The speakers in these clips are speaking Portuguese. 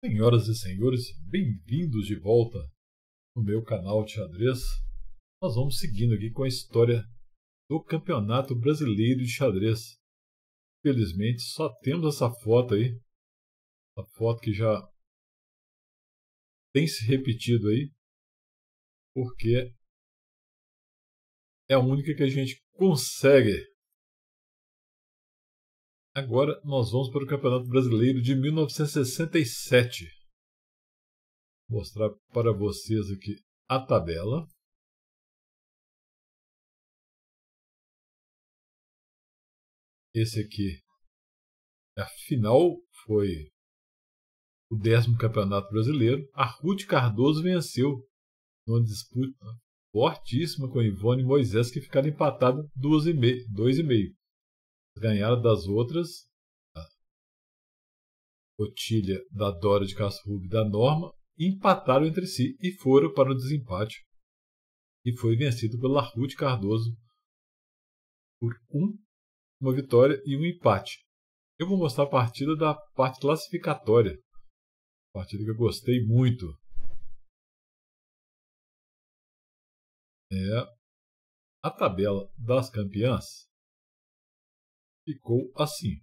Senhoras e senhores, bem-vindos de volta no meu canal de xadrez. Nós vamos seguindo aqui com a história do Campeonato Brasileiro de Xadrez. Felizmente, só temos essa foto aí. a foto que já tem se repetido aí, porque é a única que a gente consegue Agora nós vamos para o Campeonato Brasileiro de 1967. Vou mostrar para vocês aqui a tabela. Esse aqui é a final foi o décimo campeonato brasileiro. A Ruth Cardoso venceu numa disputa fortíssima com Ivone Moisés, que ficaram empatadas 2,5 ganharam das outras, a Otília da Dora de Castro e da Norma, empataram entre si e foram para o desempate, e foi vencido pela Ruth Cardoso por um, uma vitória e um empate. Eu vou mostrar a partida da parte classificatória, partida que eu gostei muito. É a tabela das campeãs ficou assim.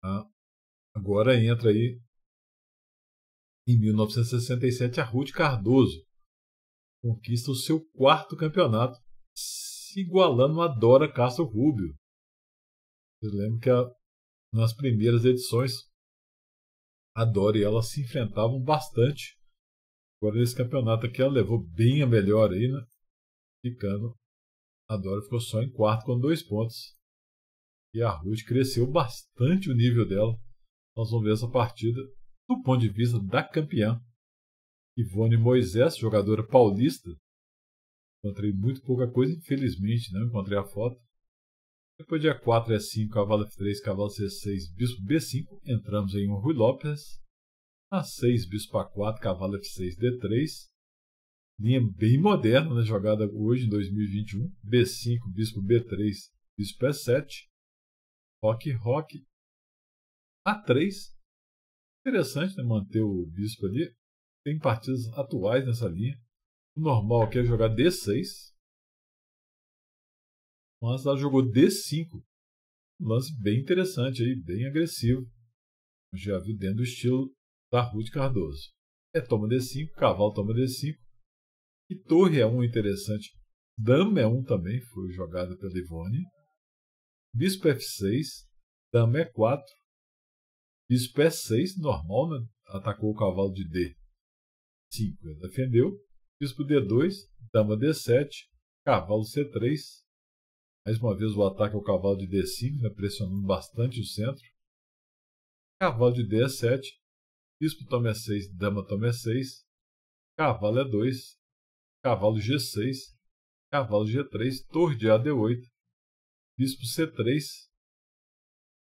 Tá? Agora entra aí, em 1967, a Ruth Cardoso conquista o seu quarto campeonato, se igualando a Dora Castro Rubio. Eu lembro que a, nas primeiras edições, a Dora e ela se enfrentavam bastante. Agora, nesse campeonato aqui, ela levou bem a melhor aí, né? Ficando a Dora ficou só em quarto com dois pontos. E a Ruth cresceu bastante o nível dela. Nós vamos ver essa partida do ponto de vista da campeã. Ivone Moisés, jogadora paulista. Encontrei muito pouca coisa, infelizmente, não né? encontrei a foto. Depois de a 4 a 5, cavalo F3, cavalo C6, bispo B5, entramos em um Rui Lopes. A6, bispo A4, cavalo F6, D3 linha bem moderna, né, jogada hoje em 2021. B5, bispo B3, bispo E7, roque, roque, A3. Interessante né, manter o bispo ali. Tem partidas atuais nessa linha. O normal aqui é jogar D6. Mas ela jogou D5. Um lance bem interessante aí, bem agressivo. Já viu dentro do estilo da Ruth Cardoso. É toma D5, cavalo toma D5, e torre é um interessante. Dama é um também, foi jogada pela Ivone. Bispo F6, Dama E4. Bispo E6, normal, né? atacou o cavalo de D5, ele defendeu. Bispo D2, Dama D7, Cavalo C3. Mais uma vez o ataque ao cavalo de D5, né? pressionando bastante o centro. Cavalo de D7, Bispo toma é E6, Dama toma é E6, Cavalo E2, é cavalo G6, cavalo G3, torre de AD8, bispo C3.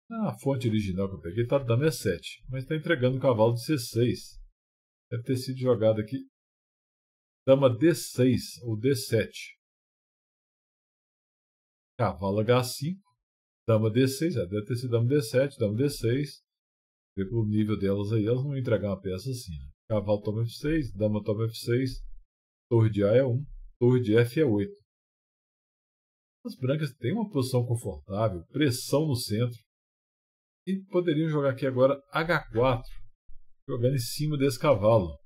Na ah, fonte original que eu peguei está dando é e 7, mas está entregando o cavalo de C6. Deve ter sido jogado aqui dama D6 ou D7. Cavalo H5, dama D6, é, deve ter sido dama D7, dama D6. Pelo nível delas aí, elas não vão entregar uma peça assim. Né? Cavalo toma F6, dama toma F6, torre de A é 1, torre de F é 8. As brancas têm uma posição confortável, pressão no centro, e poderiam jogar aqui agora H4, jogando em cima desse cavalo.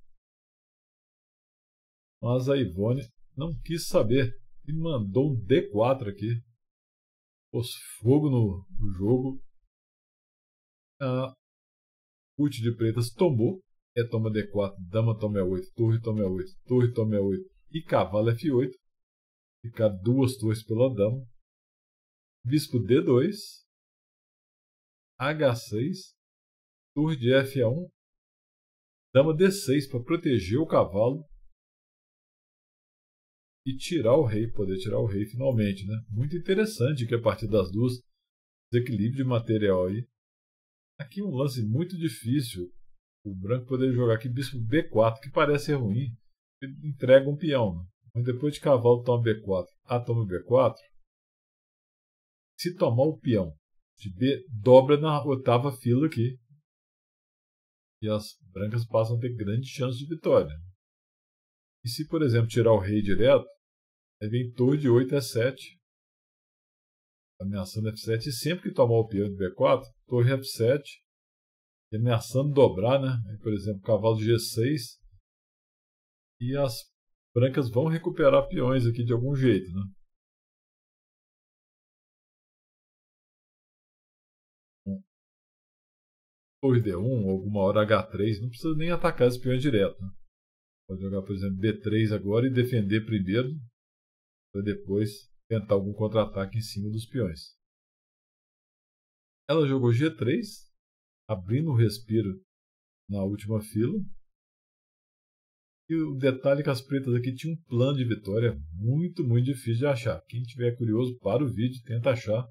Mas a Ivone não quis saber e mandou um D4 aqui. Pôs fogo no, no jogo. A Ute de Pretas tombou e é toma D4, dama toma E8, torre toma E8, torre toma E8 e cavalo F8. Ficar duas torres pela dama. Bispo D2, H6, torre de F1, dama D6 para proteger o cavalo e tirar o rei, poder tirar o rei finalmente, né? Muito interessante que a partir das duas desequilíbrio de material aí. Aqui um lance muito difícil o branco poderia jogar aqui bispo b4, que parece ser ruim, ele entrega um peão. Né? Mas depois de cavalo toma b4, a ah, toma b4, se tomar o peão de b, dobra na oitava fila aqui. E as brancas passam a ter grande chance de vitória. E se, por exemplo, tirar o rei direto, aí vem torre de 8 a 7, ameaçando f7. E sempre que tomar o peão de b4, torre f7, ameaçando dobrar, né? por exemplo, cavalo G6. E as brancas vão recuperar peões aqui de algum jeito, né? Torre D1, alguma hora H3, não precisa nem atacar esse peão direto. Né? Pode jogar, por exemplo, B3 agora e defender primeiro, para depois tentar algum contra-ataque em cima dos peões. Ela jogou G3, abrindo o respiro na última fila. E o detalhe é que as pretas aqui tinham um plano de vitória muito, muito difícil de achar. Quem tiver curioso, para o vídeo, tenta achar.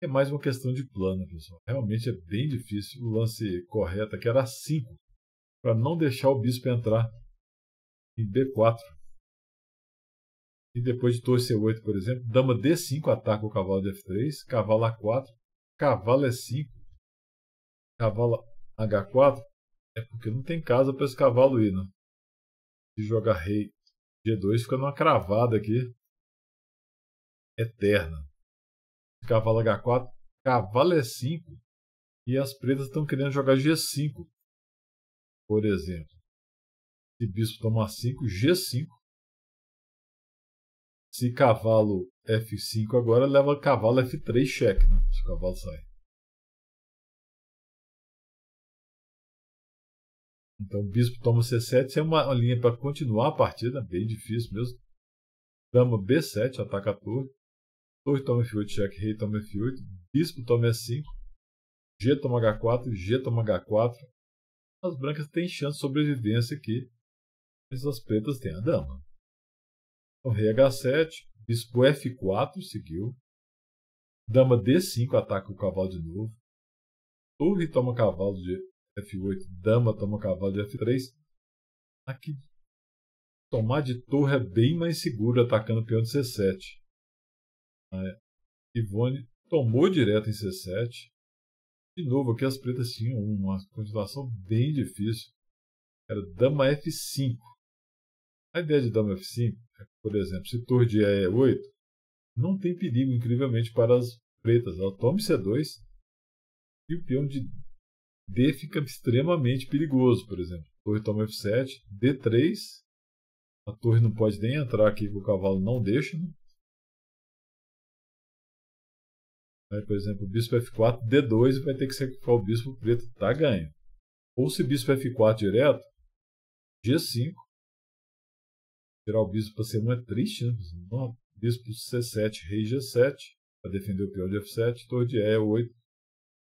É mais uma questão de plano, pessoal. Realmente é bem difícil. O lance correto aqui era 5, para não deixar o bispo entrar em B4. E depois de torre C8, por exemplo, dama D5 ataca o cavalo de F3, cavalo A4, cavalo E5, cavalo H4 é porque não tem casa para esse cavalo ir, né? Se jogar rei G2 fica numa cravada aqui eterna. Cavalo H4, cavalo E5 é e as pretas estão querendo jogar G5, por exemplo. Se bispo tomar 5, G5. Se cavalo F5 agora leva cavalo F3 cheque, né? Se o cavalo sair. Então o bispo toma C7, é uma linha para continuar a partida, bem difícil mesmo. Dama B7, ataca a torre. Torre toma F8, cheque, rei toma F8. Bispo toma E5. G toma H4, G toma H4. As brancas têm chance de sobrevivência aqui, mas as pretas têm a dama. Então rei H7, bispo F4 seguiu. Dama D5 ataca o cavalo de novo. Torre toma cavalo de F8, dama toma cavalo de F3. Aqui, tomar de torre é bem mais seguro atacando peão de C7. A ah, é. Ivone tomou direto em C7. De novo, aqui as pretas tinham uma continuação bem difícil. Era dama F5. A ideia de dama F5 é, por exemplo, se torre de E8, é não tem perigo, incrivelmente, para as pretas. Ela toma C2 e o peão de D fica extremamente perigoso, por exemplo. torre toma F7, D3. A torre não pode nem entrar aqui que o cavalo não deixa. Né? Aí, por exemplo, bispo F4, D2 e vai ter que sacrificar o bispo preto. Tá ganho. Ou se bispo F4 direto, G5. Tirar o bispo para ser 1 é triste, né? bispo C7, rei G7, para defender o peão de F7, torre de E8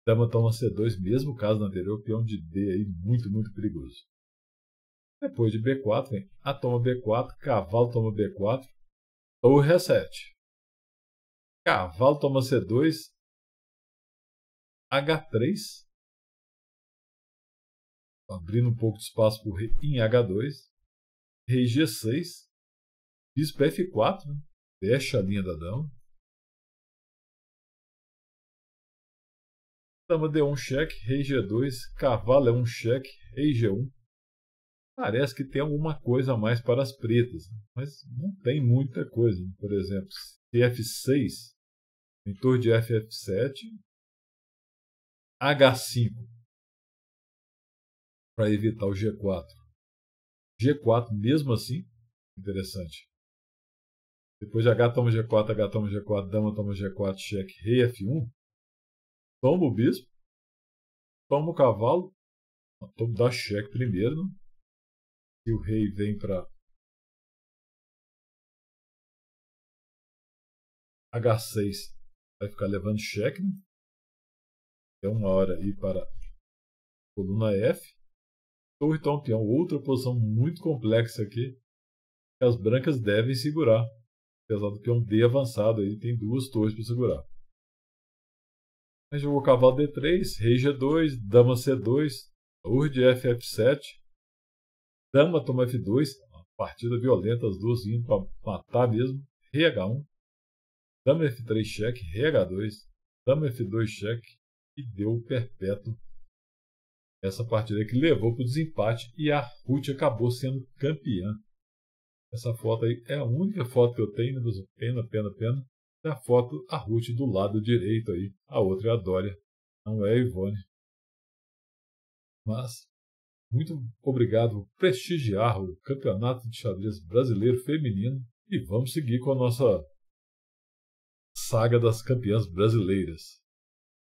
Dama toma C2, mesmo caso no anterior, peão é de D aí, muito, muito perigoso. Depois de B4, vem A toma B4, cavalo toma B4, torre A7. Cavalo toma C2, H3, abrindo um pouco de espaço para o rei em H2, rei G6, bispo F4, né? fecha a linha da dama, Dama D1 cheque, rei G2, cavalo é um cheque, rei G1. Parece que tem alguma coisa a mais para as pretas, mas não tem muita coisa. Por exemplo, F6, mentor de FF7, H5, para evitar o G4. G4 mesmo assim, interessante. Depois de H toma G4, H toma G4, dama toma G4, cheque, rei F1. Toma o bispo. Toma o cavalo. Ah, Toma, dá cheque primeiro. Né? E o rei vem para H6 vai ficar levando cheque. Né? É uma hora aí para coluna F. Torre então peão, outra posição muito complexa aqui. Que as brancas devem segurar. Apesar do peão é D avançado, aí tem duas torres para segurar. Aí jogou cavalo D3, rei G2, dama C2, urd FF7, dama toma F2, uma partida violenta, as duas indo para matar mesmo, rei H1, dama F3 cheque, rei H2, dama F2 cheque e deu o perpétuo. Essa partida que levou para o desempate e a Ruth acabou sendo campeã. Essa foto aí é a única foto que eu tenho, né? pena, pena, pena, da foto a Ruth do lado direito aí, a outra é a Dória, não é a Ivone. Mas, muito obrigado por prestigiar o Campeonato de Xadrez Brasileiro Feminino e vamos seguir com a nossa saga das campeãs brasileiras.